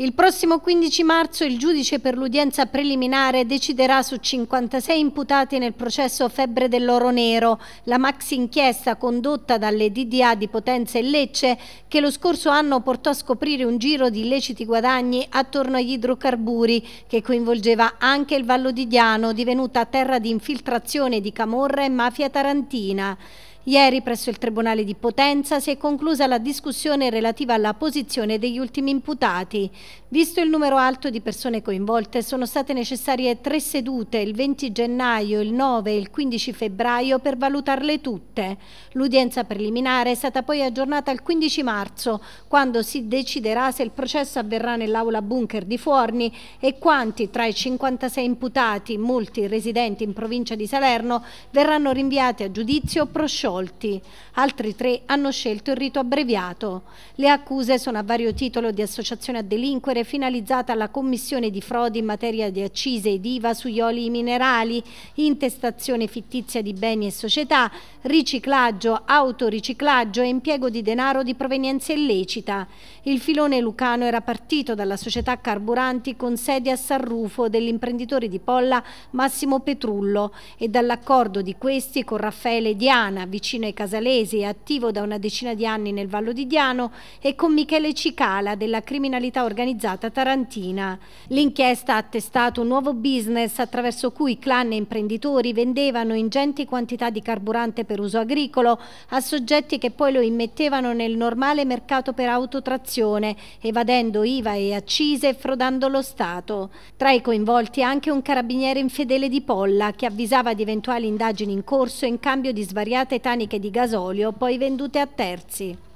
Il prossimo 15 marzo il giudice per l'udienza preliminare deciderà su 56 imputati nel processo Febbre dell'Oro Nero, la maxi inchiesta condotta dalle DDA di Potenza e Lecce che lo scorso anno portò a scoprire un giro di illeciti guadagni attorno agli idrocarburi che coinvolgeva anche il Vallo di Diano divenuta terra di infiltrazione di camorra e mafia tarantina. Ieri presso il Tribunale di Potenza si è conclusa la discussione relativa alla posizione degli ultimi imputati. Visto il numero alto di persone coinvolte sono state necessarie tre sedute il 20 gennaio, il 9 e il 15 febbraio per valutarle tutte. L'udienza preliminare è stata poi aggiornata il 15 marzo quando si deciderà se il processo avverrà nell'aula bunker di Forni e quanti tra i 56 imputati, molti residenti in provincia di Salerno, verranno rinviati a giudizio prosciolto assolti, altri tre hanno scelto il rito abbreviato. Le accuse sono a vario titolo di associazione a delinquere finalizzata alla commissione di frodi in materia di accise ed IVA sugli oli minerali, intestazione fittizia di beni e società, riciclaggio, autoriciclaggio e impiego di denaro di provenienza illecita. Il filone lucano era partito dalla società Carburanti con sede a San Rufo dell'imprenditore di Polla Massimo Petrullo e dall'accordo di questi con Raffaele Diana, vicino ai Casalesi e attivo da una decina di anni nel Vallo di Diano, e con Michele Cicala della criminalità organizzata tarantina. L'inchiesta ha attestato un nuovo business attraverso cui clan e imprenditori vendevano ingenti quantità di carburante per uso agricolo a soggetti che poi lo immettevano nel normale mercato per autotrazione, evadendo IVA e accise e frodando lo Stato. Tra i coinvolti anche un carabiniere infedele di Polla che avvisava di eventuali indagini in corso in cambio di svariate tasse meccaniche di gasolio poi vendute a terzi.